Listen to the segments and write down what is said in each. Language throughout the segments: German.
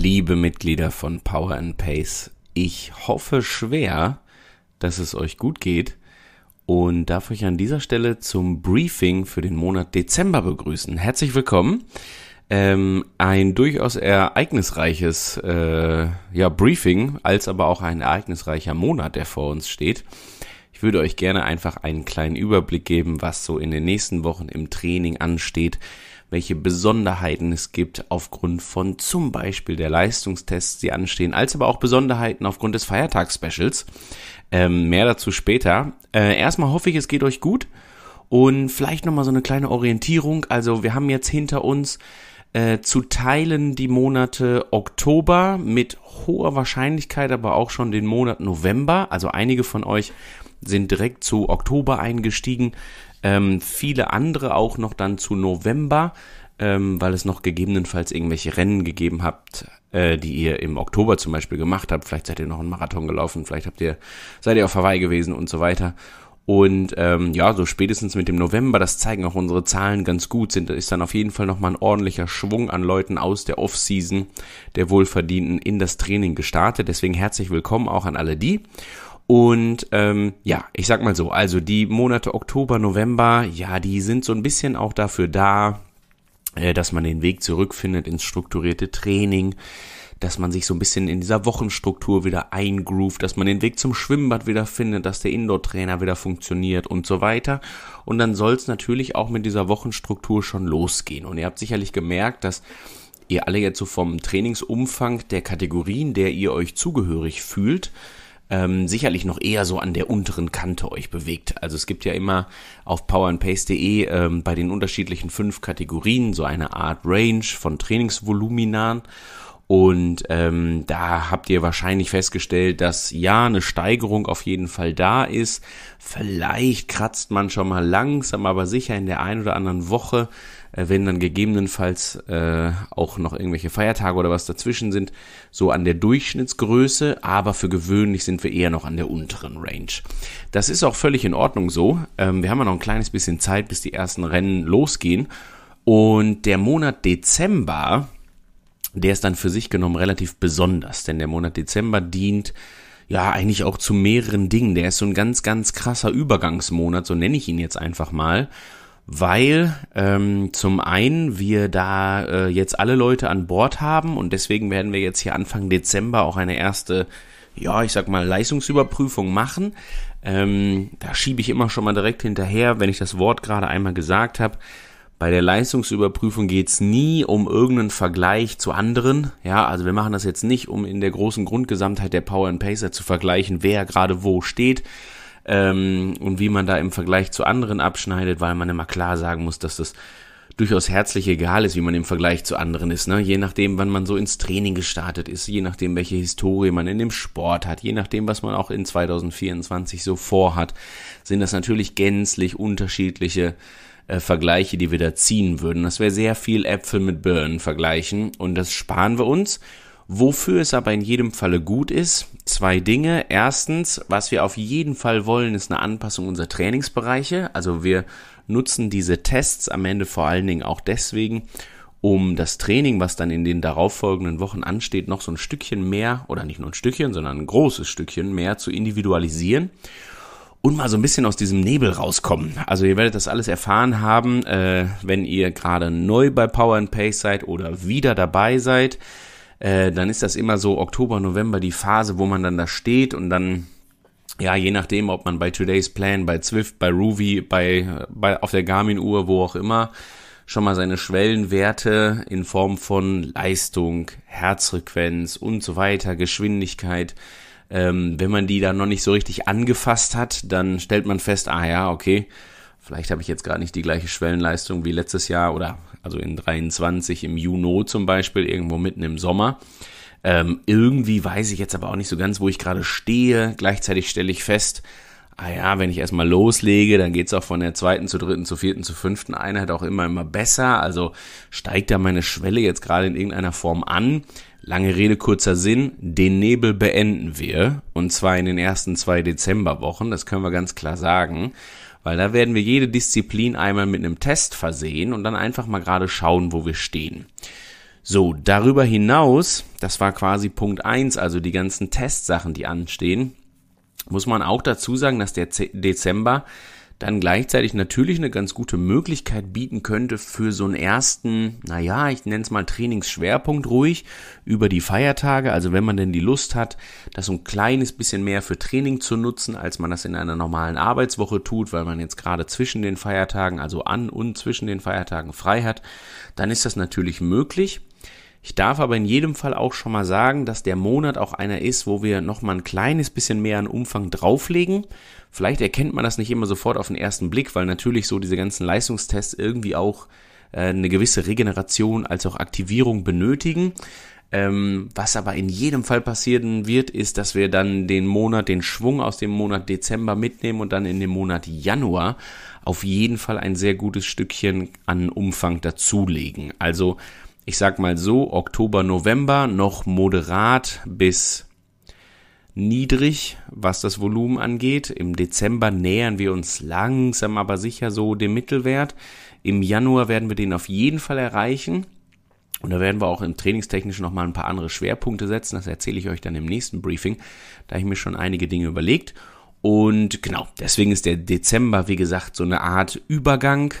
liebe Mitglieder von Power and Pace, ich hoffe schwer, dass es euch gut geht und darf euch an dieser Stelle zum Briefing für den Monat Dezember begrüßen. Herzlich willkommen. Ähm, ein durchaus ereignisreiches äh, ja, Briefing, als aber auch ein ereignisreicher Monat, der vor uns steht. Ich würde euch gerne einfach einen kleinen Überblick geben, was so in den nächsten Wochen im Training ansteht, welche Besonderheiten es gibt aufgrund von zum Beispiel der Leistungstests, die anstehen, als aber auch Besonderheiten aufgrund des Feiertagsspecials. Ähm, mehr dazu später. Äh, erstmal hoffe ich, es geht euch gut und vielleicht nochmal so eine kleine Orientierung. Also wir haben jetzt hinter uns äh, zu teilen die Monate Oktober mit hoher Wahrscheinlichkeit aber auch schon den Monat November. Also einige von euch sind direkt zu Oktober eingestiegen. Ähm, viele andere auch noch dann zu November, ähm, weil es noch gegebenenfalls irgendwelche Rennen gegeben habt, äh, die ihr im Oktober zum Beispiel gemacht habt. Vielleicht seid ihr noch einen Marathon gelaufen, vielleicht habt ihr, seid ihr auf Hawaii gewesen und so weiter. Und ähm, ja, so spätestens mit dem November, das zeigen auch unsere Zahlen ganz gut, sind, ist dann auf jeden Fall nochmal ein ordentlicher Schwung an Leuten aus der Off-Season, der Wohlverdienten in das Training gestartet. Deswegen herzlich willkommen auch an alle die. Und ähm, ja, ich sag mal so, also die Monate Oktober, November, ja, die sind so ein bisschen auch dafür da, äh, dass man den Weg zurückfindet ins strukturierte Training, dass man sich so ein bisschen in dieser Wochenstruktur wieder eingroovt, dass man den Weg zum Schwimmbad wieder findet, dass der Indoor-Trainer wieder funktioniert und so weiter. Und dann soll es natürlich auch mit dieser Wochenstruktur schon losgehen. Und ihr habt sicherlich gemerkt, dass ihr alle jetzt so vom Trainingsumfang der Kategorien, der ihr euch zugehörig fühlt, ähm, sicherlich noch eher so an der unteren Kante euch bewegt. Also es gibt ja immer auf powerandpace.de ähm, bei den unterschiedlichen fünf Kategorien so eine Art Range von Trainingsvoluminan. Und ähm, da habt ihr wahrscheinlich festgestellt, dass ja, eine Steigerung auf jeden Fall da ist. Vielleicht kratzt man schon mal langsam, aber sicher in der ein oder anderen Woche äh, wenn dann gegebenenfalls äh, auch noch irgendwelche Feiertage oder was dazwischen sind, so an der Durchschnittsgröße, aber für gewöhnlich sind wir eher noch an der unteren Range. Das ist auch völlig in Ordnung so. Ähm, wir haben ja noch ein kleines bisschen Zeit, bis die ersten Rennen losgehen. Und der Monat Dezember, der ist dann für sich genommen relativ besonders, denn der Monat Dezember dient ja eigentlich auch zu mehreren Dingen. Der ist so ein ganz, ganz krasser Übergangsmonat, so nenne ich ihn jetzt einfach mal weil ähm, zum einen wir da äh, jetzt alle Leute an Bord haben und deswegen werden wir jetzt hier Anfang Dezember auch eine erste, ja, ich sag mal, Leistungsüberprüfung machen. Ähm, da schiebe ich immer schon mal direkt hinterher, wenn ich das Wort gerade einmal gesagt habe. Bei der Leistungsüberprüfung geht's nie um irgendeinen Vergleich zu anderen. Ja, also wir machen das jetzt nicht, um in der großen Grundgesamtheit der Power and Pacer zu vergleichen, wer gerade wo steht, ähm, und wie man da im Vergleich zu anderen abschneidet, weil man immer klar sagen muss, dass das durchaus herzlich egal ist, wie man im Vergleich zu anderen ist. Ne? Je nachdem, wann man so ins Training gestartet ist, je nachdem, welche Historie man in dem Sport hat, je nachdem, was man auch in 2024 so vorhat, sind das natürlich gänzlich unterschiedliche äh, Vergleiche, die wir da ziehen würden. Das wäre sehr viel Äpfel mit Birnen vergleichen und das sparen wir uns Wofür es aber in jedem Falle gut ist, zwei Dinge. Erstens, was wir auf jeden Fall wollen, ist eine Anpassung unserer Trainingsbereiche. Also wir nutzen diese Tests am Ende vor allen Dingen auch deswegen, um das Training, was dann in den darauffolgenden Wochen ansteht, noch so ein Stückchen mehr oder nicht nur ein Stückchen, sondern ein großes Stückchen mehr zu individualisieren und mal so ein bisschen aus diesem Nebel rauskommen. Also ihr werdet das alles erfahren haben, äh, wenn ihr gerade neu bei Power and Pace seid oder wieder dabei seid. Äh, dann ist das immer so Oktober, November die Phase, wo man dann da steht und dann ja, je nachdem, ob man bei Today's Plan, bei Zwift, bei Ruby, bei, bei auf der Garmin-Uhr, wo auch immer, schon mal seine Schwellenwerte in Form von Leistung, Herzfrequenz und so weiter, Geschwindigkeit. Ähm, wenn man die dann noch nicht so richtig angefasst hat, dann stellt man fest, ah ja, okay, vielleicht habe ich jetzt gerade nicht die gleiche Schwellenleistung wie letztes Jahr oder also in 23 im Juno zum Beispiel, irgendwo mitten im Sommer. Ähm, irgendwie weiß ich jetzt aber auch nicht so ganz, wo ich gerade stehe. Gleichzeitig stelle ich fest, ah ja, wenn ich erstmal loslege, dann geht's auch von der zweiten zu dritten, zu vierten, zu fünften Einheit auch immer, immer besser. Also steigt da meine Schwelle jetzt gerade in irgendeiner Form an. Lange Rede, kurzer Sinn, den Nebel beenden wir. Und zwar in den ersten zwei Dezemberwochen, das können wir ganz klar sagen weil da werden wir jede Disziplin einmal mit einem Test versehen und dann einfach mal gerade schauen, wo wir stehen. So, darüber hinaus, das war quasi Punkt eins, also die ganzen Testsachen, die anstehen, muss man auch dazu sagen, dass der Dezember dann gleichzeitig natürlich eine ganz gute Möglichkeit bieten könnte für so einen ersten, naja, ich nenne es mal Trainingsschwerpunkt ruhig über die Feiertage. Also wenn man denn die Lust hat, das so ein kleines bisschen mehr für Training zu nutzen, als man das in einer normalen Arbeitswoche tut, weil man jetzt gerade zwischen den Feiertagen, also an und zwischen den Feiertagen frei hat, dann ist das natürlich möglich. Ich darf aber in jedem Fall auch schon mal sagen, dass der Monat auch einer ist, wo wir nochmal ein kleines bisschen mehr an Umfang drauflegen. Vielleicht erkennt man das nicht immer sofort auf den ersten Blick, weil natürlich so diese ganzen Leistungstests irgendwie auch äh, eine gewisse Regeneration als auch Aktivierung benötigen. Ähm, was aber in jedem Fall passieren wird, ist, dass wir dann den Monat, den Schwung aus dem Monat Dezember mitnehmen und dann in dem Monat Januar auf jeden Fall ein sehr gutes Stückchen an Umfang dazulegen. Also ich sag mal so, Oktober, November noch moderat bis niedrig, was das Volumen angeht. Im Dezember nähern wir uns langsam, aber sicher so dem Mittelwert. Im Januar werden wir den auf jeden Fall erreichen. Und da werden wir auch im Trainingstechnischen nochmal ein paar andere Schwerpunkte setzen. Das erzähle ich euch dann im nächsten Briefing. Da habe ich mir schon einige Dinge überlegt. Und genau, deswegen ist der Dezember, wie gesagt, so eine Art Übergang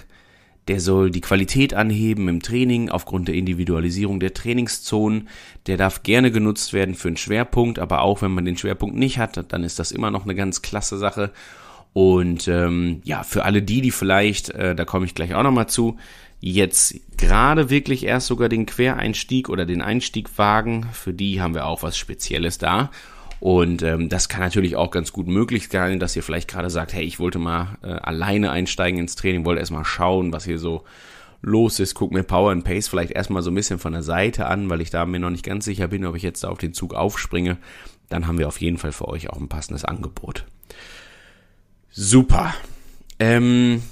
der soll die Qualität anheben im Training aufgrund der Individualisierung der Trainingszonen. Der darf gerne genutzt werden für einen Schwerpunkt, aber auch wenn man den Schwerpunkt nicht hat, dann ist das immer noch eine ganz klasse Sache. Und ähm, ja, für alle die, die vielleicht, äh, da komme ich gleich auch nochmal zu, jetzt gerade wirklich erst sogar den Quereinstieg oder den Einstieg wagen, für die haben wir auch was Spezielles da. Und ähm, das kann natürlich auch ganz gut möglich sein, dass ihr vielleicht gerade sagt, hey, ich wollte mal äh, alleine einsteigen ins Training, wollte erstmal schauen, was hier so los ist, guck mir Power and Pace vielleicht erstmal so ein bisschen von der Seite an, weil ich da mir noch nicht ganz sicher bin, ob ich jetzt da auf den Zug aufspringe. Dann haben wir auf jeden Fall für euch auch ein passendes Angebot. Super. Ähm,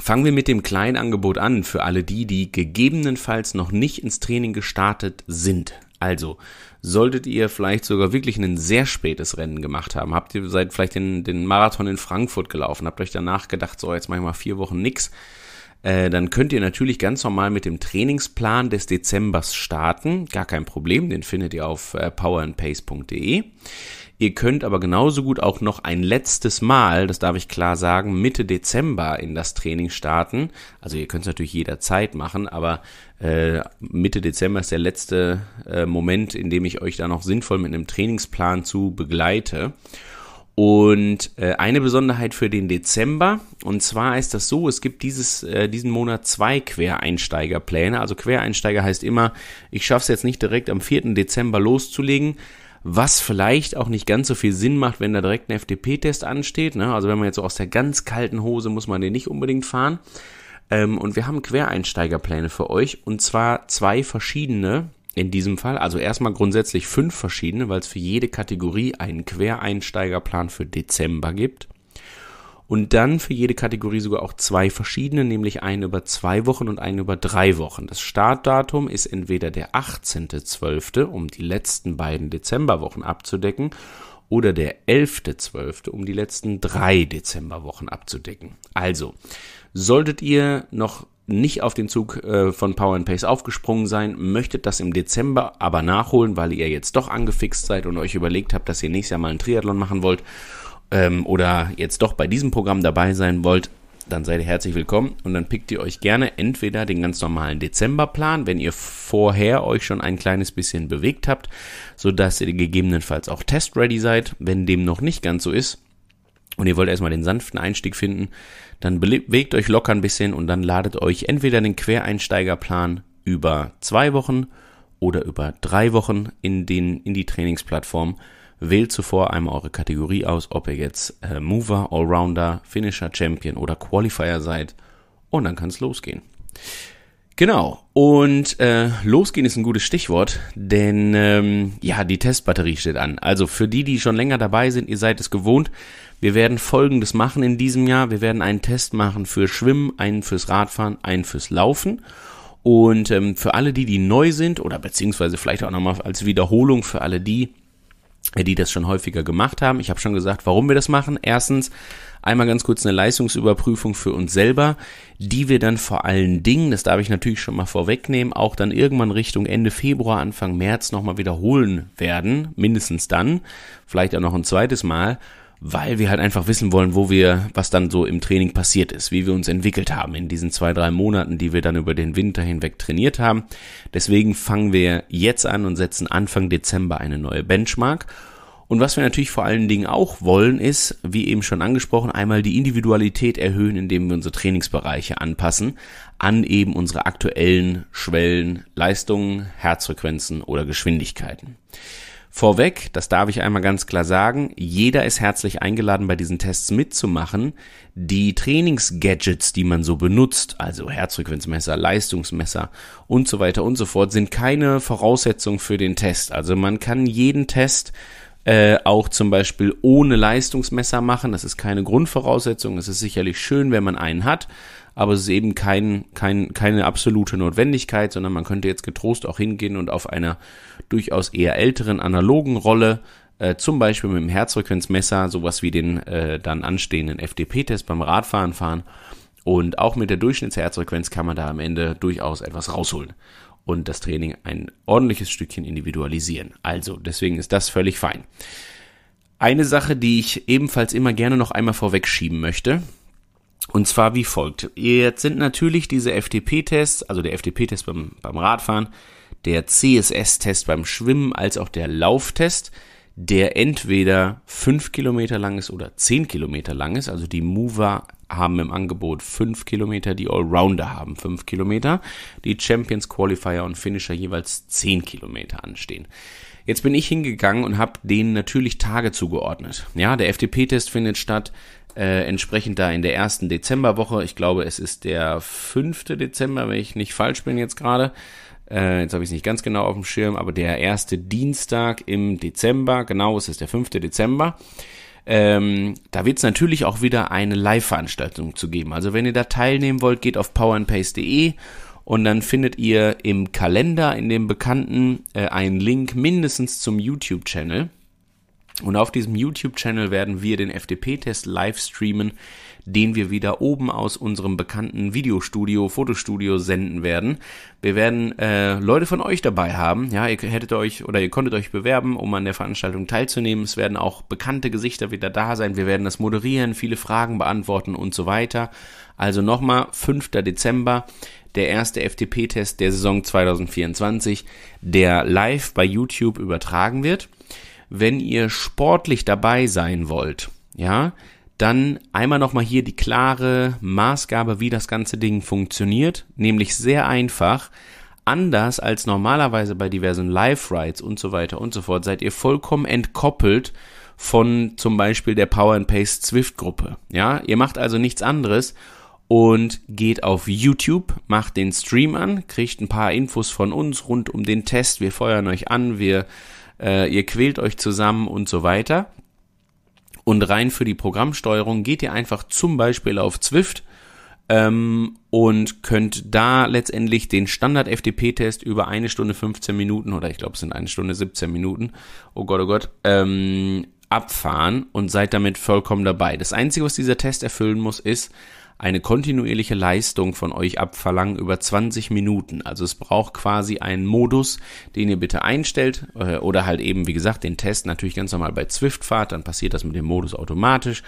fangen wir mit dem kleinen Angebot an für alle die, die gegebenenfalls noch nicht ins Training gestartet sind. Also, solltet ihr vielleicht sogar wirklich ein sehr spätes Rennen gemacht haben, habt ihr seid vielleicht den, den Marathon in Frankfurt gelaufen, habt euch danach gedacht, so jetzt mache ich mal vier Wochen nix, äh, dann könnt ihr natürlich ganz normal mit dem Trainingsplan des Dezembers starten. Gar kein Problem, den findet ihr auf äh, powerandpace.de. Ihr könnt aber genauso gut auch noch ein letztes Mal, das darf ich klar sagen, Mitte Dezember in das Training starten. Also ihr könnt es natürlich jederzeit machen, aber äh, Mitte Dezember ist der letzte äh, Moment, in dem ich euch da noch sinnvoll mit einem Trainingsplan zu begleite. Und äh, eine Besonderheit für den Dezember, und zwar ist das so, es gibt dieses, äh, diesen Monat zwei Quereinsteigerpläne. Also Quereinsteiger heißt immer, ich schaffe es jetzt nicht direkt am 4. Dezember loszulegen, was vielleicht auch nicht ganz so viel Sinn macht, wenn da direkt ein FDP-Test ansteht. Ne? Also wenn man jetzt so aus der ganz kalten Hose, muss man den nicht unbedingt fahren. Ähm, und wir haben Quereinsteigerpläne für euch, und zwar zwei verschiedene in diesem Fall. Also erstmal grundsätzlich fünf verschiedene, weil es für jede Kategorie einen Quereinsteigerplan für Dezember gibt. Und dann für jede Kategorie sogar auch zwei verschiedene, nämlich einen über zwei Wochen und einen über drei Wochen. Das Startdatum ist entweder der 18.12., um die letzten beiden Dezemberwochen abzudecken, oder der 11.12., um die letzten drei Dezemberwochen abzudecken. Also, solltet ihr noch nicht auf den Zug äh, von Power and Pace aufgesprungen sein, möchtet das im Dezember aber nachholen, weil ihr jetzt doch angefixt seid und euch überlegt habt, dass ihr nächstes Jahr mal einen Triathlon machen wollt ähm, oder jetzt doch bei diesem Programm dabei sein wollt, dann seid ihr herzlich willkommen und dann pickt ihr euch gerne entweder den ganz normalen Dezemberplan, wenn ihr vorher euch schon ein kleines bisschen bewegt habt, sodass ihr gegebenenfalls auch test-ready seid, wenn dem noch nicht ganz so ist und ihr wollt erstmal den sanften Einstieg finden, dann bewegt euch locker ein bisschen und dann ladet euch entweder den Quereinsteigerplan über zwei Wochen oder über drei Wochen in, den, in die Trainingsplattform. Wählt zuvor einmal eure Kategorie aus, ob ihr jetzt äh, Mover, Allrounder, Finisher, Champion oder Qualifier seid. Und dann kann es losgehen. Genau, und äh, losgehen ist ein gutes Stichwort, denn ähm, ja, die Testbatterie steht an. Also für die, die schon länger dabei sind, ihr seid es gewohnt, wir werden Folgendes machen in diesem Jahr. Wir werden einen Test machen für Schwimmen, einen fürs Radfahren, einen fürs Laufen. Und ähm, für alle die, die neu sind oder beziehungsweise vielleicht auch nochmal als Wiederholung für alle die, äh, die das schon häufiger gemacht haben. Ich habe schon gesagt, warum wir das machen. Erstens, einmal ganz kurz eine Leistungsüberprüfung für uns selber, die wir dann vor allen Dingen, das darf ich natürlich schon mal vorwegnehmen, auch dann irgendwann Richtung Ende Februar, Anfang März nochmal wiederholen werden. Mindestens dann, vielleicht auch noch ein zweites Mal weil wir halt einfach wissen wollen, wo wir, was dann so im Training passiert ist, wie wir uns entwickelt haben in diesen zwei, drei Monaten, die wir dann über den Winter hinweg trainiert haben. Deswegen fangen wir jetzt an und setzen Anfang Dezember eine neue Benchmark. Und was wir natürlich vor allen Dingen auch wollen, ist, wie eben schon angesprochen, einmal die Individualität erhöhen, indem wir unsere Trainingsbereiche anpassen an eben unsere aktuellen Schwellen, Leistungen, Herzfrequenzen oder Geschwindigkeiten. Vorweg, das darf ich einmal ganz klar sagen, jeder ist herzlich eingeladen, bei diesen Tests mitzumachen. Die Trainingsgadgets, die man so benutzt, also Herzfrequenzmesser, Leistungsmesser und so weiter und so fort, sind keine Voraussetzung für den Test. Also man kann jeden Test äh, auch zum Beispiel ohne Leistungsmesser machen. Das ist keine Grundvoraussetzung. Es ist sicherlich schön, wenn man einen hat aber es ist eben kein, kein, keine absolute Notwendigkeit, sondern man könnte jetzt getrost auch hingehen und auf einer durchaus eher älteren analogen Rolle äh, zum Beispiel mit dem Herzfrequenzmesser sowas wie den äh, dann anstehenden FDP-Test beim Radfahren fahren und auch mit der Durchschnittsherzfrequenz kann man da am Ende durchaus etwas rausholen und das Training ein ordentliches Stückchen individualisieren. Also deswegen ist das völlig fein. Eine Sache, die ich ebenfalls immer gerne noch einmal vorwegschieben möchte, und zwar wie folgt. Jetzt sind natürlich diese FTP-Tests, also der FTP-Test beim, beim Radfahren, der CSS-Test beim Schwimmen, als auch der Lauftest, der entweder 5 Kilometer lang ist oder 10 Kilometer lang ist. Also die Mover haben im Angebot 5 Kilometer, die Allrounder haben 5 Kilometer, die Champions, Qualifier und Finisher jeweils 10 Kilometer anstehen. Jetzt bin ich hingegangen und habe denen natürlich Tage zugeordnet. Ja, der FTP-Test findet statt äh, entsprechend da in der ersten Dezemberwoche, ich glaube, es ist der 5. Dezember, wenn ich nicht falsch bin jetzt gerade. Äh, jetzt habe ich es nicht ganz genau auf dem Schirm, aber der erste Dienstag im Dezember, genau, es ist der 5. Dezember. Ähm, da wird es natürlich auch wieder eine Live-Veranstaltung zu geben. Also wenn ihr da teilnehmen wollt, geht auf powerandpace.de und dann findet ihr im Kalender in dem bekannten äh, einen Link mindestens zum YouTube-Channel. Und auf diesem YouTube-Channel werden wir den FDP-Test live streamen, den wir wieder oben aus unserem bekannten Videostudio, Fotostudio senden werden. Wir werden äh, Leute von euch dabei haben. Ja, ihr hättet euch oder ihr konntet euch bewerben, um an der Veranstaltung teilzunehmen. Es werden auch bekannte Gesichter wieder da sein. Wir werden das moderieren, viele Fragen beantworten und so weiter. Also nochmal, 5. Dezember, der erste ftp test der Saison 2024, der live bei YouTube übertragen wird wenn ihr sportlich dabei sein wollt, ja, dann einmal nochmal hier die klare Maßgabe, wie das ganze Ding funktioniert, nämlich sehr einfach. Anders als normalerweise bei diversen Live-Rides und so weiter und so fort, seid ihr vollkommen entkoppelt von zum Beispiel der Power and Pace Zwift-Gruppe. Ja, ihr macht also nichts anderes und geht auf YouTube, macht den Stream an, kriegt ein paar Infos von uns rund um den Test. Wir feuern euch an, wir äh, ihr quält euch zusammen und so weiter. Und rein für die Programmsteuerung geht ihr einfach zum Beispiel auf Zwift ähm, und könnt da letztendlich den standard fdp test über eine Stunde 15 Minuten oder ich glaube es sind eine Stunde 17 Minuten, oh Gott, oh Gott, ähm, abfahren und seid damit vollkommen dabei. Das Einzige, was dieser Test erfüllen muss, ist, eine kontinuierliche Leistung von euch abverlangen über 20 Minuten. Also es braucht quasi einen Modus, den ihr bitte einstellt äh, oder halt eben, wie gesagt, den Test natürlich ganz normal bei Zwift fahrt, dann passiert das mit dem Modus automatisch.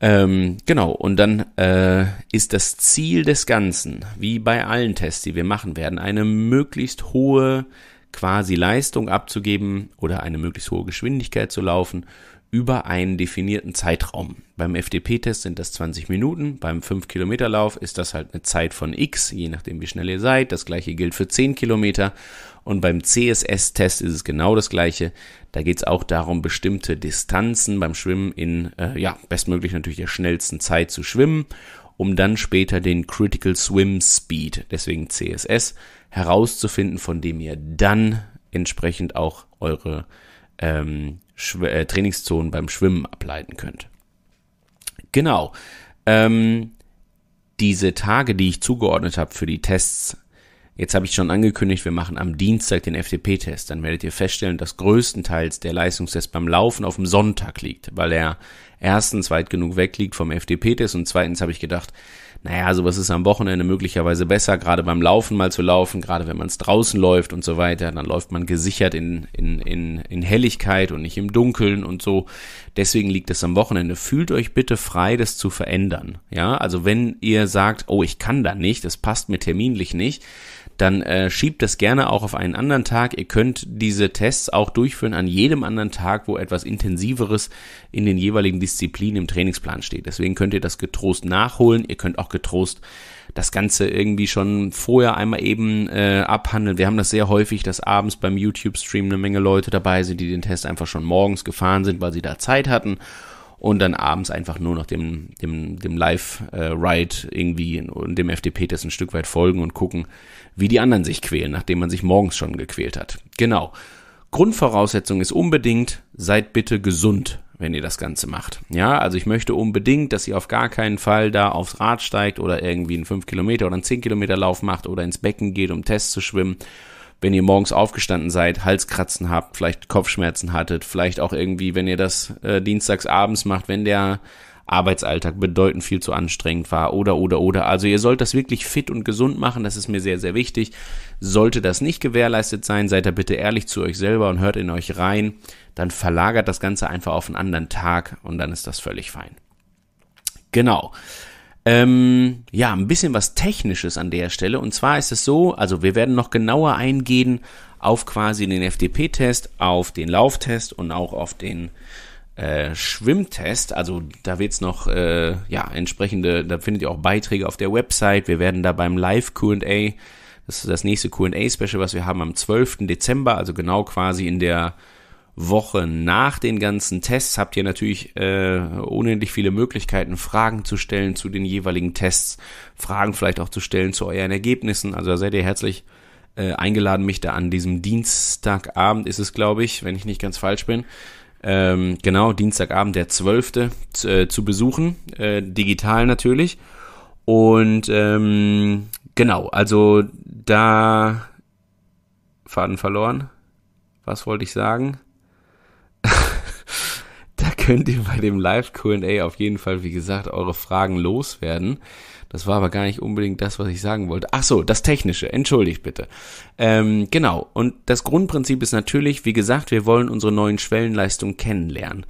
Ähm, genau, und dann äh, ist das Ziel des Ganzen, wie bei allen Tests, die wir machen werden, eine möglichst hohe quasi Leistung abzugeben oder eine möglichst hohe Geschwindigkeit zu laufen über einen definierten Zeitraum. Beim FDP-Test sind das 20 Minuten, beim 5-Kilometer-Lauf ist das halt eine Zeit von x, je nachdem wie schnell ihr seid. Das gleiche gilt für 10 Kilometer und beim CSS-Test ist es genau das gleiche. Da geht es auch darum, bestimmte Distanzen beim Schwimmen in, äh, ja, bestmöglich natürlich der schnellsten Zeit zu schwimmen, um dann später den Critical Swim Speed, deswegen CSS, herauszufinden, von dem ihr dann entsprechend auch eure ähm, Schw äh, Trainingszonen beim Schwimmen ableiten könnt. Genau. Ähm, diese Tage, die ich zugeordnet habe für die Tests, jetzt habe ich schon angekündigt, wir machen am Dienstag den fdp test Dann werdet ihr feststellen, dass größtenteils der Leistungstest beim Laufen auf dem Sonntag liegt, weil er erstens weit genug weg liegt vom fdp test und zweitens habe ich gedacht, naja, sowas ist am Wochenende möglicherweise besser, gerade beim Laufen mal zu laufen, gerade wenn man es draußen läuft und so weiter, dann läuft man gesichert in, in, in, in Helligkeit und nicht im Dunkeln und so. Deswegen liegt es am Wochenende. Fühlt euch bitte frei, das zu verändern. Ja, also wenn ihr sagt, oh, ich kann da nicht, das passt mir terminlich nicht, dann äh, schiebt das gerne auch auf einen anderen Tag. Ihr könnt diese Tests auch durchführen an jedem anderen Tag, wo etwas Intensiveres in den jeweiligen Disziplinen im Trainingsplan steht. Deswegen könnt ihr das getrost nachholen. Ihr könnt auch getrost das Ganze irgendwie schon vorher einmal eben äh, abhandeln. Wir haben das sehr häufig, dass abends beim YouTube-Stream eine Menge Leute dabei sind, die den Test einfach schon morgens gefahren sind, weil sie da Zeit hatten und dann abends einfach nur noch dem, dem, dem Live-Ride äh, irgendwie und dem FDP-Test ein Stück weit folgen und gucken, wie die anderen sich quälen, nachdem man sich morgens schon gequält hat. Genau. Grundvoraussetzung ist unbedingt, seid bitte gesund, wenn ihr das Ganze macht. Ja, also ich möchte unbedingt, dass ihr auf gar keinen Fall da aufs Rad steigt oder irgendwie einen 5 Kilometer oder einen 10 Kilometer Lauf macht oder ins Becken geht, um Tests zu schwimmen wenn ihr morgens aufgestanden seid, Halskratzen habt, vielleicht Kopfschmerzen hattet, vielleicht auch irgendwie, wenn ihr das äh, dienstags abends macht, wenn der Arbeitsalltag bedeutend viel zu anstrengend war oder oder oder. Also ihr sollt das wirklich fit und gesund machen, das ist mir sehr, sehr wichtig. Sollte das nicht gewährleistet sein, seid da bitte ehrlich zu euch selber und hört in euch rein. Dann verlagert das Ganze einfach auf einen anderen Tag und dann ist das völlig fein. Genau. Ähm, ja, ein bisschen was Technisches an der Stelle. Und zwar ist es so, also wir werden noch genauer eingehen auf quasi den FDP-Test, auf den Lauftest und auch auf den äh, Schwimmtest. Also da wird's noch, äh, ja, entsprechende, da findet ihr auch Beiträge auf der Website. Wir werden da beim Live-QA, das ist das nächste QA-Special, was wir haben am 12. Dezember, also genau quasi in der Woche nach den ganzen Tests habt ihr natürlich äh, unendlich viele Möglichkeiten, Fragen zu stellen zu den jeweiligen Tests, Fragen vielleicht auch zu stellen zu euren Ergebnissen. Also da seid ihr herzlich äh, eingeladen, mich da an diesem Dienstagabend ist es, glaube ich, wenn ich nicht ganz falsch bin. Ähm, genau, Dienstagabend, der 12. zu, äh, zu besuchen, äh, digital natürlich. Und ähm, genau, also da Faden verloren. Was wollte ich sagen? könnt ihr bei dem Live-QA auf jeden Fall, wie gesagt, eure Fragen loswerden. Das war aber gar nicht unbedingt das, was ich sagen wollte. Ach so, das Technische. Entschuldigt bitte. Ähm, genau. Und das Grundprinzip ist natürlich, wie gesagt, wir wollen unsere neuen Schwellenleistungen kennenlernen.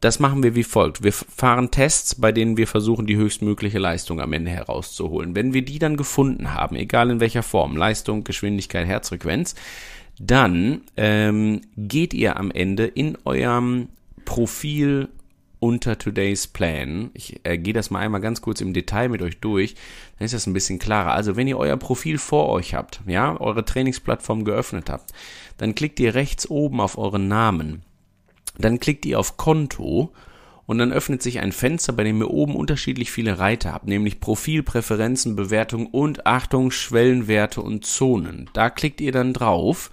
Das machen wir wie folgt. Wir fahren Tests, bei denen wir versuchen, die höchstmögliche Leistung am Ende herauszuholen. Wenn wir die dann gefunden haben, egal in welcher Form, Leistung, Geschwindigkeit, Herzfrequenz, dann ähm, geht ihr am Ende in eurem Profil unter Today's Plan. Ich äh, gehe das mal einmal ganz kurz im Detail mit euch durch, dann ist das ein bisschen klarer. Also, wenn ihr euer Profil vor euch habt, ja, eure Trainingsplattform geöffnet habt, dann klickt ihr rechts oben auf euren Namen. Dann klickt ihr auf Konto und dann öffnet sich ein Fenster, bei dem ihr oben unterschiedlich viele Reiter habt, nämlich Profil, Präferenzen, Bewertung und Achtung, Schwellenwerte und Zonen. Da klickt ihr dann drauf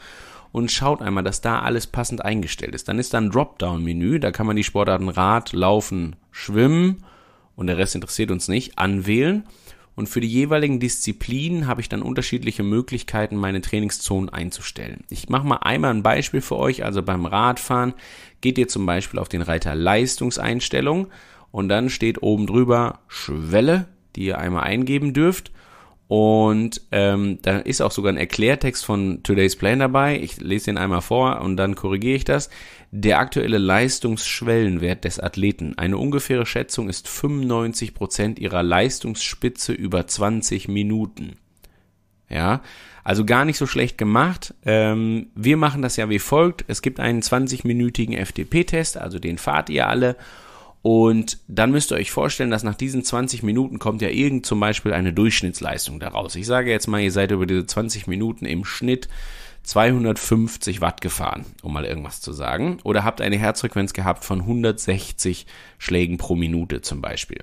und schaut einmal, dass da alles passend eingestellt ist. Dann ist da ein Dropdown-Menü, da kann man die Sportarten Rad, Laufen, Schwimmen und der Rest interessiert uns nicht, anwählen. Und für die jeweiligen Disziplinen habe ich dann unterschiedliche Möglichkeiten, meine Trainingszonen einzustellen. Ich mache mal einmal ein Beispiel für euch. Also beim Radfahren geht ihr zum Beispiel auf den Reiter Leistungseinstellung und dann steht oben drüber Schwelle, die ihr einmal eingeben dürft. Und ähm, da ist auch sogar ein Erklärtext von Today's Plan dabei. Ich lese den einmal vor und dann korrigiere ich das. Der aktuelle Leistungsschwellenwert des Athleten. Eine ungefähre Schätzung ist 95% ihrer Leistungsspitze über 20 Minuten. Ja, also gar nicht so schlecht gemacht. Ähm, wir machen das ja wie folgt. Es gibt einen 20-minütigen FTP-Test, also den fahrt ihr alle. Und dann müsst ihr euch vorstellen, dass nach diesen 20 Minuten kommt ja irgend zum Beispiel eine Durchschnittsleistung daraus. Ich sage jetzt mal, ihr seid über diese 20 Minuten im Schnitt 250 Watt gefahren, um mal irgendwas zu sagen. Oder habt eine Herzfrequenz gehabt von 160 Schlägen pro Minute zum Beispiel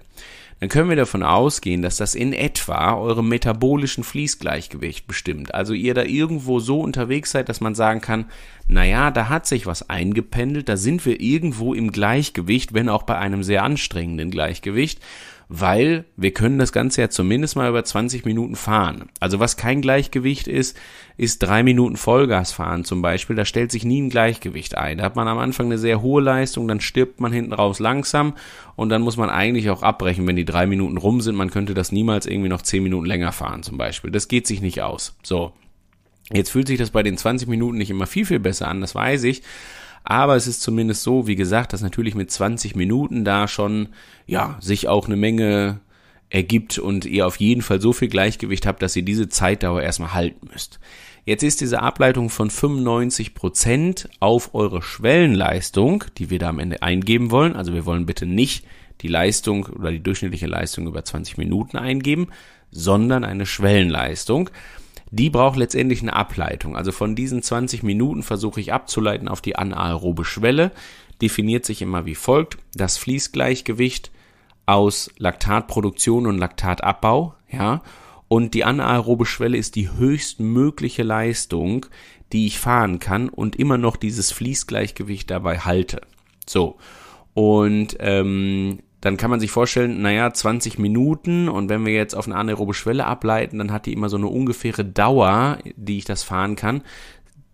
dann können wir davon ausgehen, dass das in etwa eure metabolischen Fließgleichgewicht bestimmt. Also ihr da irgendwo so unterwegs seid, dass man sagen kann, naja, da hat sich was eingependelt, da sind wir irgendwo im Gleichgewicht, wenn auch bei einem sehr anstrengenden Gleichgewicht weil wir können das Ganze ja zumindest mal über 20 Minuten fahren. Also was kein Gleichgewicht ist, ist drei Minuten Vollgas fahren zum Beispiel. Da stellt sich nie ein Gleichgewicht ein. Da hat man am Anfang eine sehr hohe Leistung, dann stirbt man hinten raus langsam und dann muss man eigentlich auch abbrechen, wenn die drei Minuten rum sind. Man könnte das niemals irgendwie noch zehn Minuten länger fahren zum Beispiel. Das geht sich nicht aus. So. Jetzt fühlt sich das bei den 20 Minuten nicht immer viel, viel besser an, das weiß ich. Aber es ist zumindest so, wie gesagt, dass natürlich mit 20 Minuten da schon, ja, sich auch eine Menge ergibt und ihr auf jeden Fall so viel Gleichgewicht habt, dass ihr diese Zeitdauer erstmal halten müsst. Jetzt ist diese Ableitung von 95% Prozent auf eure Schwellenleistung, die wir da am Ende eingeben wollen. Also wir wollen bitte nicht die Leistung oder die durchschnittliche Leistung über 20 Minuten eingeben, sondern eine Schwellenleistung die braucht letztendlich eine Ableitung. Also von diesen 20 Minuten versuche ich abzuleiten auf die anaerobe Schwelle. Definiert sich immer wie folgt. Das Fließgleichgewicht aus Laktatproduktion und Laktatabbau, ja. Und die anaerobe Schwelle ist die höchstmögliche Leistung, die ich fahren kann und immer noch dieses Fließgleichgewicht dabei halte. So. Und ähm, dann kann man sich vorstellen, naja, 20 Minuten und wenn wir jetzt auf eine anaerobe Schwelle ableiten, dann hat die immer so eine ungefähre Dauer, die ich das fahren kann.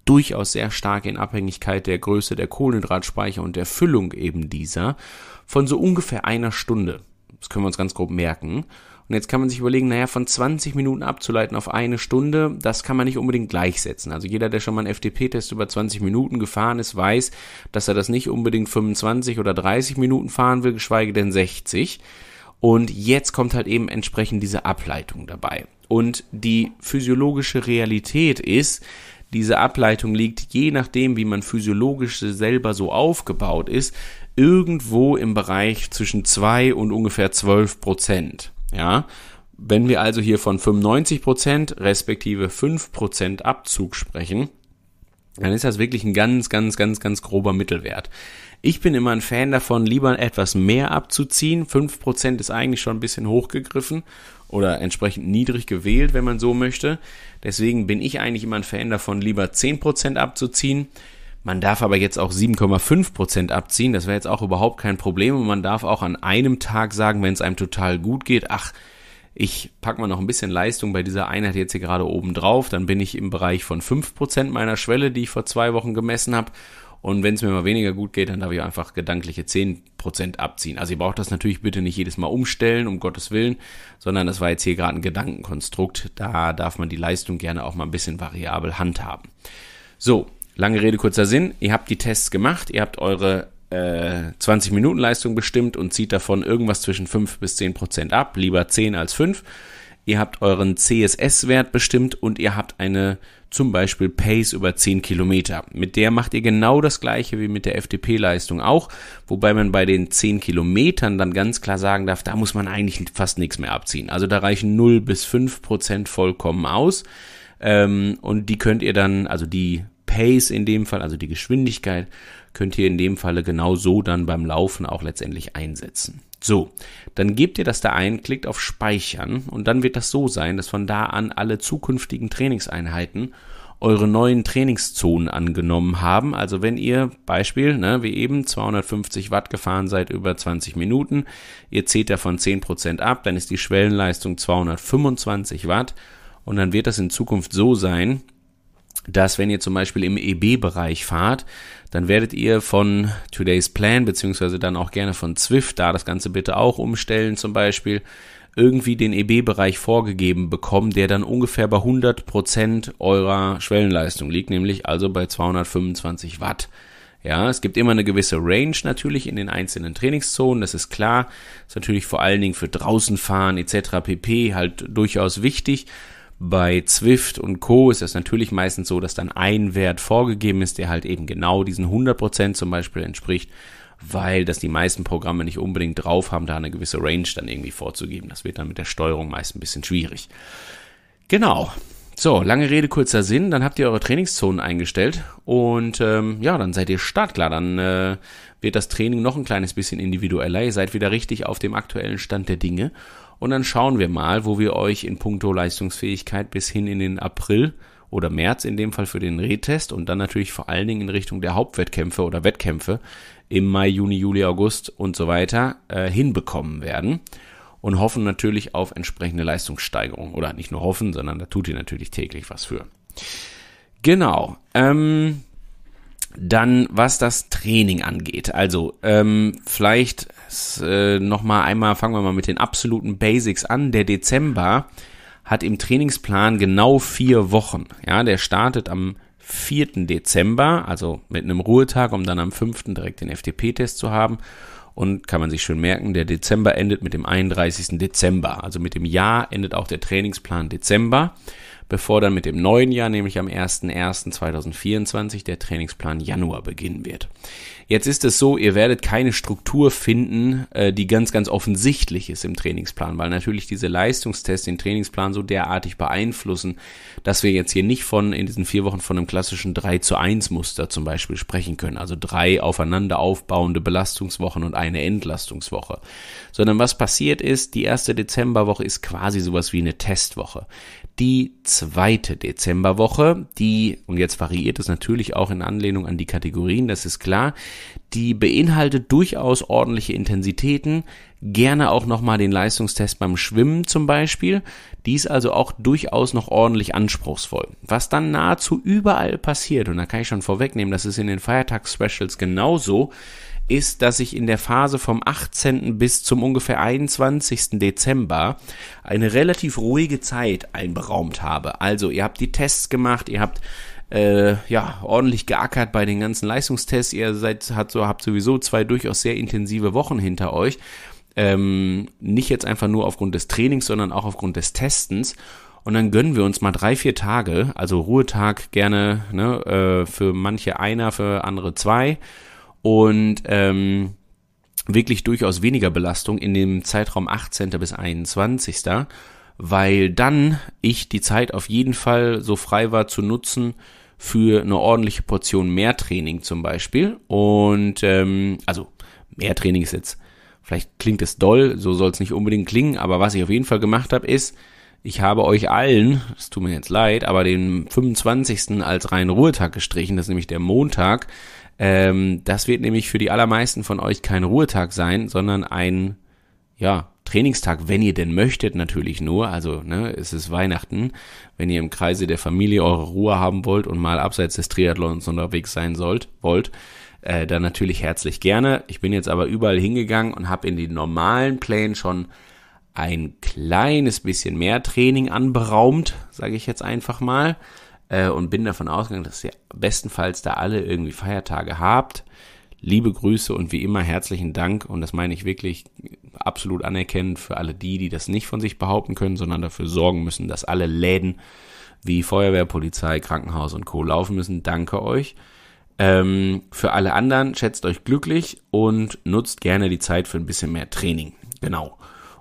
Durchaus sehr stark in Abhängigkeit der Größe der Kohlenhydratspeicher und der Füllung eben dieser von so ungefähr einer Stunde. Das können wir uns ganz grob merken. Und jetzt kann man sich überlegen, naja, von 20 Minuten abzuleiten auf eine Stunde, das kann man nicht unbedingt gleichsetzen. Also jeder, der schon mal einen FTP-Test über 20 Minuten gefahren ist, weiß, dass er das nicht unbedingt 25 oder 30 Minuten fahren will, geschweige denn 60. Und jetzt kommt halt eben entsprechend diese Ableitung dabei. Und die physiologische Realität ist, diese Ableitung liegt, je nachdem, wie man physiologisch selber so aufgebaut ist, irgendwo im Bereich zwischen 2 und ungefähr 12 Prozent. Ja, wenn wir also hier von 95% respektive 5% Abzug sprechen, dann ist das wirklich ein ganz, ganz, ganz, ganz grober Mittelwert. Ich bin immer ein Fan davon, lieber etwas mehr abzuziehen. 5% ist eigentlich schon ein bisschen hochgegriffen oder entsprechend niedrig gewählt, wenn man so möchte. Deswegen bin ich eigentlich immer ein Fan davon, lieber 10% abzuziehen. Man darf aber jetzt auch 7,5 Prozent abziehen. Das wäre jetzt auch überhaupt kein Problem. Und man darf auch an einem Tag sagen, wenn es einem total gut geht, ach, ich packe mal noch ein bisschen Leistung bei dieser Einheit jetzt hier gerade oben drauf. Dann bin ich im Bereich von 5 Prozent meiner Schwelle, die ich vor zwei Wochen gemessen habe. Und wenn es mir mal weniger gut geht, dann darf ich einfach gedankliche 10% abziehen. Also ihr braucht das natürlich bitte nicht jedes Mal umstellen, um Gottes Willen, sondern das war jetzt hier gerade ein Gedankenkonstrukt. Da darf man die Leistung gerne auch mal ein bisschen variabel handhaben. So, Lange Rede, kurzer Sinn. Ihr habt die Tests gemacht, ihr habt eure äh, 20 Minuten Leistung bestimmt und zieht davon irgendwas zwischen 5 bis 10 Prozent ab, lieber 10 als 5. Ihr habt euren CSS-Wert bestimmt und ihr habt eine zum Beispiel Pace über 10 Kilometer. Mit der macht ihr genau das gleiche wie mit der FTP-Leistung auch, wobei man bei den 10 Kilometern dann ganz klar sagen darf, da muss man eigentlich fast nichts mehr abziehen. Also da reichen 0 bis 5 Prozent vollkommen aus. Ähm, und die könnt ihr dann, also die Pace in dem Fall, also die Geschwindigkeit, könnt ihr in dem Falle genau so dann beim Laufen auch letztendlich einsetzen. So, dann gebt ihr das da ein, klickt auf Speichern und dann wird das so sein, dass von da an alle zukünftigen Trainingseinheiten eure neuen Trainingszonen angenommen haben. Also wenn ihr Beispiel, ne, wie eben 250 Watt gefahren seid über 20 Minuten, ihr zählt davon 10% ab, dann ist die Schwellenleistung 225 Watt und dann wird das in Zukunft so sein, dass wenn ihr zum Beispiel im EB-Bereich fahrt, dann werdet ihr von Today's Plan, beziehungsweise dann auch gerne von Zwift, da das Ganze bitte auch umstellen zum Beispiel, irgendwie den EB-Bereich vorgegeben bekommen, der dann ungefähr bei 100% eurer Schwellenleistung liegt, nämlich also bei 225 Watt. Ja, es gibt immer eine gewisse Range natürlich in den einzelnen Trainingszonen, das ist klar. Ist natürlich vor allen Dingen für draußen fahren etc. pp halt durchaus wichtig. Bei Zwift und Co. ist das natürlich meistens so, dass dann ein Wert vorgegeben ist, der halt eben genau diesen 100% zum Beispiel entspricht, weil das die meisten Programme nicht unbedingt drauf haben, da eine gewisse Range dann irgendwie vorzugeben. Das wird dann mit der Steuerung meist ein bisschen schwierig. Genau. So, lange Rede, kurzer Sinn. Dann habt ihr eure Trainingszonen eingestellt und ähm, ja, dann seid ihr startklar. Dann äh, wird das Training noch ein kleines bisschen individueller. Ihr seid wieder richtig auf dem aktuellen Stand der Dinge und dann schauen wir mal, wo wir euch in puncto Leistungsfähigkeit bis hin in den April oder März in dem Fall für den Rehtest und dann natürlich vor allen Dingen in Richtung der Hauptwettkämpfe oder Wettkämpfe im Mai, Juni, Juli, August und so weiter äh, hinbekommen werden und hoffen natürlich auf entsprechende Leistungssteigerung oder nicht nur hoffen, sondern da tut ihr natürlich täglich was für. Genau. Ähm, dann, was das Training angeht. Also, ähm, vielleicht ist äh, nochmal einmal, fangen wir mal mit den absoluten Basics an. Der Dezember hat im Trainingsplan genau vier Wochen. Ja, der startet am 4. Dezember, also mit einem Ruhetag, um dann am 5. direkt den fdp test zu haben. Und kann man sich schön merken, der Dezember endet mit dem 31. Dezember. Also mit dem Jahr endet auch der Trainingsplan Dezember, bevor dann mit dem neuen Jahr, nämlich am 01.01.2024, der Trainingsplan Januar beginnen wird. Jetzt ist es so, ihr werdet keine Struktur finden, äh, die ganz, ganz offensichtlich ist im Trainingsplan, weil natürlich diese Leistungstests den Trainingsplan so derartig beeinflussen, dass wir jetzt hier nicht von in diesen vier Wochen von einem klassischen 3 zu 1 Muster zum Beispiel sprechen können. Also drei aufeinander aufbauende Belastungswochen und eine Entlastungswoche. Sondern was passiert ist, die erste Dezemberwoche ist quasi sowas wie eine Testwoche die zweite Dezemberwoche, die, und jetzt variiert es natürlich auch in Anlehnung an die Kategorien, das ist klar, die beinhaltet durchaus ordentliche Intensitäten, gerne auch nochmal den Leistungstest beim Schwimmen zum Beispiel, die ist also auch durchaus noch ordentlich anspruchsvoll. Was dann nahezu überall passiert, und da kann ich schon vorwegnehmen, das ist in den Feiertags-Specials genauso, ist, dass ich in der Phase vom 18. bis zum ungefähr 21. Dezember eine relativ ruhige Zeit einberaumt habe. Also ihr habt die Tests gemacht, ihr habt äh, ja ordentlich geackert bei den ganzen Leistungstests, ihr seid hat so habt sowieso zwei durchaus sehr intensive Wochen hinter euch. Ähm, nicht jetzt einfach nur aufgrund des Trainings, sondern auch aufgrund des Testens. Und dann gönnen wir uns mal drei, vier Tage, also Ruhetag gerne ne, äh, für manche einer, für andere zwei und ähm, wirklich durchaus weniger Belastung in dem Zeitraum 18. bis 21. Weil dann ich die Zeit auf jeden Fall so frei war zu nutzen für eine ordentliche Portion mehr Training zum Beispiel. Und ähm, also mehr Training ist jetzt, vielleicht klingt es doll, so soll es nicht unbedingt klingen, aber was ich auf jeden Fall gemacht habe, ist, ich habe euch allen, es tut mir jetzt leid, aber den 25. als reinen Ruhetag gestrichen, das ist nämlich der Montag, ähm, das wird nämlich für die allermeisten von euch kein Ruhetag sein, sondern ein, ja, Trainingstag, wenn ihr denn möchtet, natürlich nur. Also, ne, es ist Weihnachten. Wenn ihr im Kreise der Familie eure Ruhe haben wollt und mal abseits des Triathlons unterwegs sein sollt, wollt, äh, dann natürlich herzlich gerne. Ich bin jetzt aber überall hingegangen und habe in den normalen Plänen schon ein kleines bisschen mehr Training anberaumt, sage ich jetzt einfach mal äh, und bin davon ausgegangen, dass ihr bestenfalls da alle irgendwie Feiertage habt. Liebe Grüße und wie immer herzlichen Dank und das meine ich wirklich absolut anerkennend für alle die, die das nicht von sich behaupten können, sondern dafür sorgen müssen, dass alle Läden wie Feuerwehr, Polizei, Krankenhaus und Co. laufen müssen. Danke euch. Ähm, für alle anderen schätzt euch glücklich und nutzt gerne die Zeit für ein bisschen mehr Training. Genau.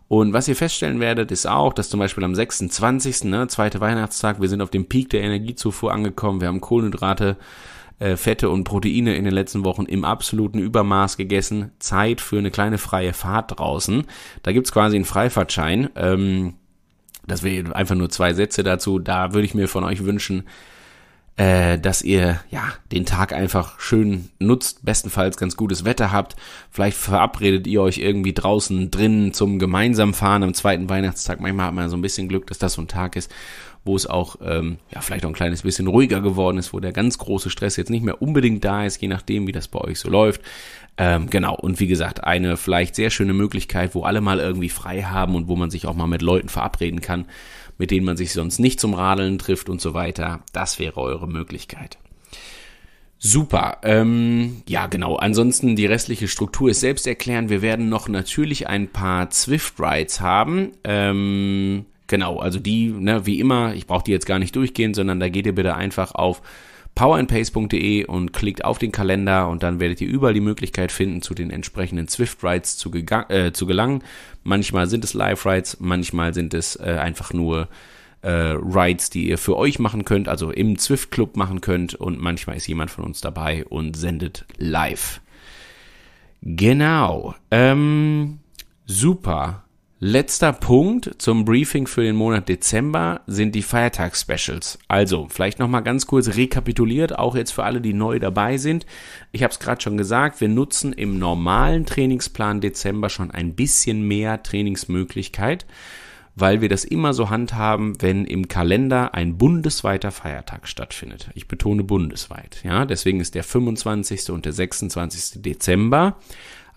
Und was ihr feststellen werdet, ist auch, dass zum Beispiel am 26., ne, zweite Weihnachtstag, wir sind auf dem Peak der Energiezufuhr angekommen, wir haben Kohlenhydrate, äh, Fette und Proteine in den letzten Wochen im absoluten Übermaß gegessen. Zeit für eine kleine freie Fahrt draußen. Da gibt's quasi einen Freifahrtschein. Ähm, das wäre einfach nur zwei Sätze dazu. Da würde ich mir von euch wünschen, äh, dass ihr ja den Tag einfach schön nutzt, bestenfalls ganz gutes Wetter habt. Vielleicht verabredet ihr euch irgendwie draußen drin zum gemeinsam fahren am zweiten Weihnachtstag. Manchmal hat man so ein bisschen Glück, dass das so ein Tag ist, wo es auch ähm, ja vielleicht auch ein kleines bisschen ruhiger geworden ist, wo der ganz große Stress jetzt nicht mehr unbedingt da ist, je nachdem, wie das bei euch so läuft. Ähm, genau, und wie gesagt, eine vielleicht sehr schöne Möglichkeit, wo alle mal irgendwie frei haben und wo man sich auch mal mit Leuten verabreden kann mit denen man sich sonst nicht zum Radeln trifft und so weiter. Das wäre eure Möglichkeit. Super. Ähm, ja, genau. Ansonsten die restliche Struktur ist selbst erklären. Wir werden noch natürlich ein paar Swift rides haben. Ähm, genau, also die, ne, wie immer, ich brauche die jetzt gar nicht durchgehen, sondern da geht ihr bitte einfach auf powerandpace.de und klickt auf den Kalender und dann werdet ihr überall die Möglichkeit finden, zu den entsprechenden Swift Rides zu, äh, zu gelangen. Manchmal sind es Live Rides, manchmal sind es äh, einfach nur äh, Rides, die ihr für euch machen könnt, also im Swift Club machen könnt und manchmal ist jemand von uns dabei und sendet live. Genau. Ähm, super. Letzter Punkt zum Briefing für den Monat Dezember sind die Feiertags-Specials. Also, vielleicht nochmal ganz kurz rekapituliert, auch jetzt für alle, die neu dabei sind. Ich habe es gerade schon gesagt, wir nutzen im normalen Trainingsplan Dezember schon ein bisschen mehr Trainingsmöglichkeit, weil wir das immer so handhaben, wenn im Kalender ein bundesweiter Feiertag stattfindet. Ich betone bundesweit, ja, deswegen ist der 25. und der 26. Dezember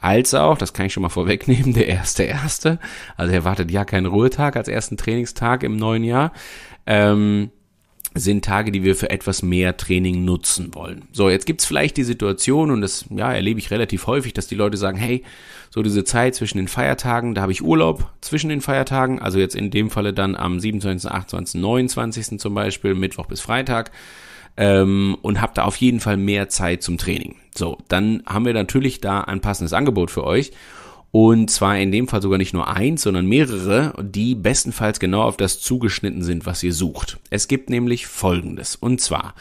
als auch, das kann ich schon mal vorwegnehmen, der erste erste. Also erwartet ja keinen Ruhetag als ersten Trainingstag im neuen Jahr. Ähm, sind Tage, die wir für etwas mehr Training nutzen wollen. So, jetzt gibt es vielleicht die Situation, und das ja, erlebe ich relativ häufig, dass die Leute sagen, hey, so diese Zeit zwischen den Feiertagen, da habe ich Urlaub zwischen den Feiertagen, also jetzt in dem Falle dann am 27., 28., 29. zum Beispiel, Mittwoch bis Freitag ähm, und habt da auf jeden Fall mehr Zeit zum Training. So, dann haben wir natürlich da ein passendes Angebot für euch. Und zwar in dem Fall sogar nicht nur eins, sondern mehrere, die bestenfalls genau auf das zugeschnitten sind, was ihr sucht. Es gibt nämlich folgendes. Und zwar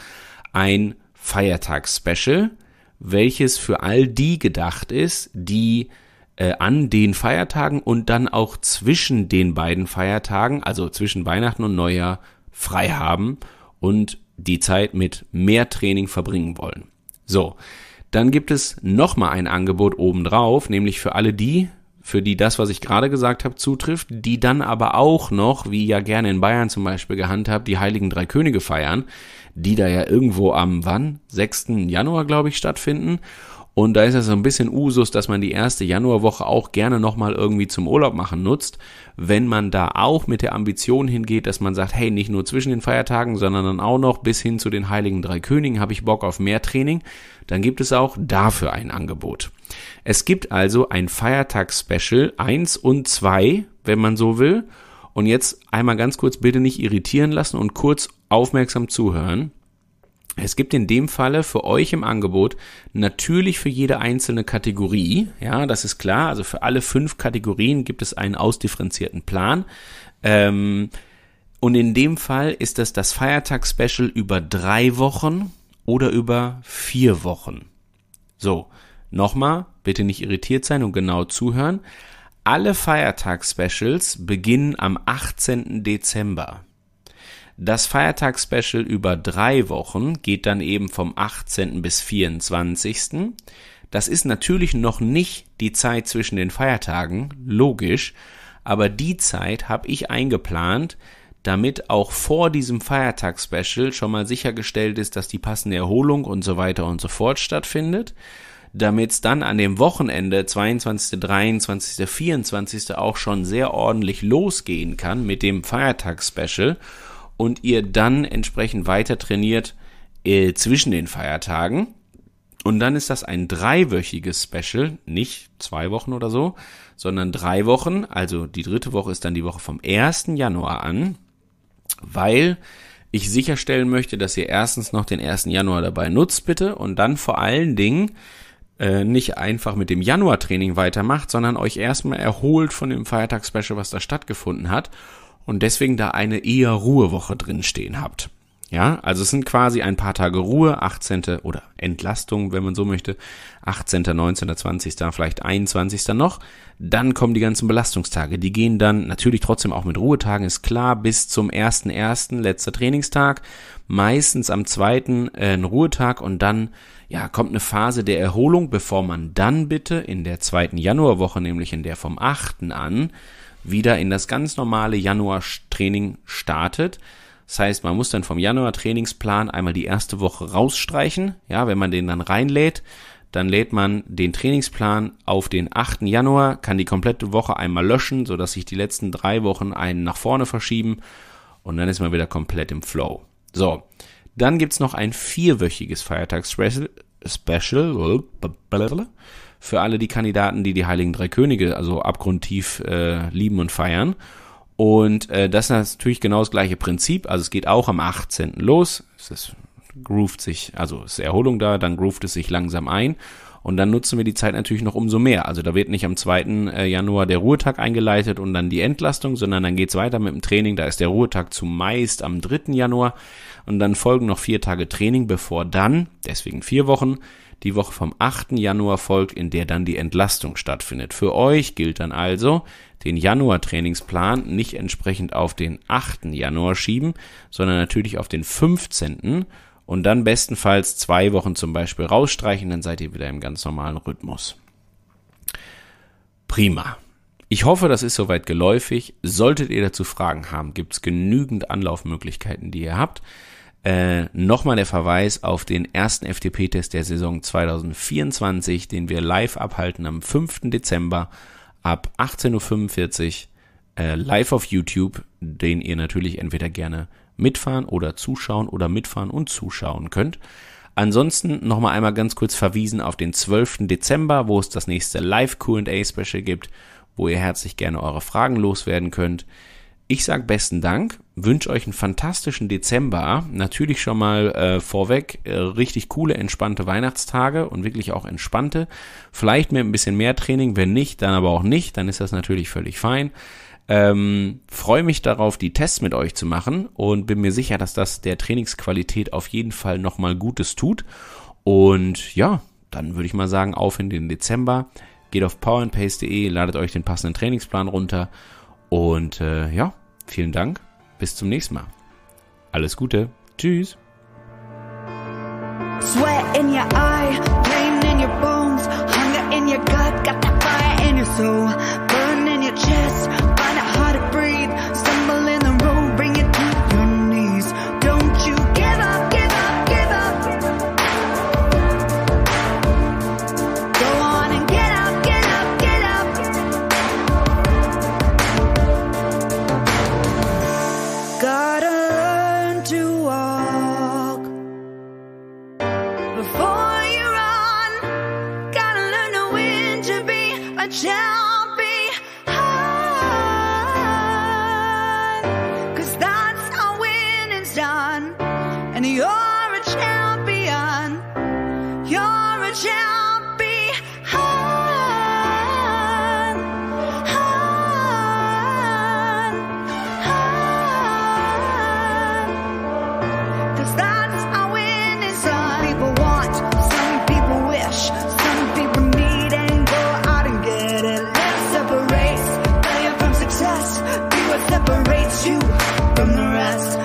ein Feiertags-Special, welches für all die gedacht ist, die äh, an den Feiertagen und dann auch zwischen den beiden Feiertagen, also zwischen Weihnachten und Neujahr, frei haben und die Zeit mit mehr Training verbringen wollen. So, dann gibt es nochmal ein Angebot obendrauf, nämlich für alle die, für die das, was ich gerade gesagt habe, zutrifft, die dann aber auch noch, wie ja gerne in Bayern zum Beispiel gehandhabt, die Heiligen Drei Könige feiern, die da ja irgendwo am wann? 6. Januar, glaube ich, stattfinden und da ist ja so ein bisschen Usus, dass man die erste Januarwoche auch gerne nochmal irgendwie zum Urlaub machen nutzt, wenn man da auch mit der Ambition hingeht, dass man sagt, hey, nicht nur zwischen den Feiertagen, sondern dann auch noch bis hin zu den Heiligen Drei Königen habe ich Bock auf mehr Training, dann gibt es auch dafür ein Angebot. Es gibt also ein Feiertagsspecial 1 und 2, wenn man so will. Und jetzt einmal ganz kurz bitte nicht irritieren lassen und kurz aufmerksam zuhören. Es gibt in dem Falle für euch im Angebot natürlich für jede einzelne Kategorie, ja, das ist klar, also für alle fünf Kategorien gibt es einen ausdifferenzierten Plan. Ähm, und in dem Fall ist das das Feiertagsspecial über drei Wochen oder über vier Wochen. So, nochmal, bitte nicht irritiert sein und genau zuhören. Alle Feiertagsspecials beginnen am 18. Dezember. Das Feiertagsspecial über drei Wochen geht dann eben vom 18. bis 24. Das ist natürlich noch nicht die Zeit zwischen den Feiertagen, logisch, aber die Zeit habe ich eingeplant, damit auch vor diesem Feiertagsspecial schon mal sichergestellt ist, dass die passende Erholung und so weiter und so fort stattfindet, damit es dann an dem Wochenende 22., 23., 24. auch schon sehr ordentlich losgehen kann mit dem Feiertagsspecial und ihr dann entsprechend weiter trainiert äh, zwischen den Feiertagen. Und dann ist das ein dreiwöchiges Special, nicht zwei Wochen oder so, sondern drei Wochen. Also die dritte Woche ist dann die Woche vom 1. Januar an, weil ich sicherstellen möchte, dass ihr erstens noch den 1. Januar dabei nutzt, bitte, und dann vor allen Dingen äh, nicht einfach mit dem Januar-Training weitermacht, sondern euch erstmal erholt von dem Feiertagsspecial, was da stattgefunden hat und deswegen da eine eher Ruhewoche drin stehen habt. Ja, also es sind quasi ein paar Tage Ruhe, 18. oder Entlastung, wenn man so möchte, 18., 19., 20., vielleicht 21. noch. Dann kommen die ganzen Belastungstage. Die gehen dann natürlich trotzdem auch mit Ruhetagen, ist klar, bis zum 1.1., letzter Trainingstag, meistens am 2. Äh, ein Ruhetag und dann, ja, kommt eine Phase der Erholung, bevor man dann bitte in der zweiten Januarwoche, nämlich in der vom 8. an, wieder in das ganz normale Januar-Training startet. Das heißt, man muss dann vom Januar-Trainingsplan einmal die erste Woche rausstreichen. Ja, wenn man den dann reinlädt, dann lädt man den Trainingsplan auf den 8. Januar, kann die komplette Woche einmal löschen, sodass sich die letzten drei Wochen einen nach vorne verschieben und dann ist man wieder komplett im Flow. So, dann gibt es noch ein vierwöchiges Feiertagsspecial. Special, für alle die Kandidaten, die die Heiligen Drei Könige also abgrundtief äh, lieben und feiern. Und äh, das ist natürlich genau das gleiche Prinzip. Also es geht auch am 18. los. Es ist, groovt sich, also ist Erholung da, dann groovt es sich langsam ein. Und dann nutzen wir die Zeit natürlich noch umso mehr. Also da wird nicht am 2. Äh, Januar der Ruhetag eingeleitet und dann die Entlastung, sondern dann geht es weiter mit dem Training. Da ist der Ruhetag zumeist am 3. Januar. Und dann folgen noch vier Tage Training, bevor dann, deswegen vier Wochen, die Woche vom 8. Januar folgt, in der dann die Entlastung stattfindet. Für euch gilt dann also, den Januar-Trainingsplan nicht entsprechend auf den 8. Januar schieben, sondern natürlich auf den 15. und dann bestenfalls zwei Wochen zum Beispiel rausstreichen, dann seid ihr wieder im ganz normalen Rhythmus. Prima. Ich hoffe, das ist soweit geläufig. Solltet ihr dazu Fragen haben, gibt es genügend Anlaufmöglichkeiten, die ihr habt. Äh, nochmal der Verweis auf den ersten FTP-Test der Saison 2024, den wir live abhalten am 5. Dezember ab 18.45 Uhr äh, live auf YouTube, den ihr natürlich entweder gerne mitfahren oder zuschauen oder mitfahren und zuschauen könnt. Ansonsten nochmal einmal ganz kurz verwiesen auf den 12. Dezember, wo es das nächste Live QA Special gibt, wo ihr herzlich gerne eure Fragen loswerden könnt. Ich sage besten Dank wünsche euch einen fantastischen Dezember. Natürlich schon mal äh, vorweg äh, richtig coole, entspannte Weihnachtstage und wirklich auch entspannte. Vielleicht mit ein bisschen mehr Training, wenn nicht, dann aber auch nicht, dann ist das natürlich völlig fein. Ähm, freue mich darauf, die Tests mit euch zu machen und bin mir sicher, dass das der Trainingsqualität auf jeden Fall nochmal Gutes tut. Und ja, dann würde ich mal sagen, auf in den Dezember. Geht auf powerandpace.de, ladet euch den passenden Trainingsplan runter und äh, ja, vielen Dank bis zum nächsten Mal. Alles Gute. Tschüss. Sweat in your eye, pain in your bones, hunger in your gut, got that fire in your soul. past.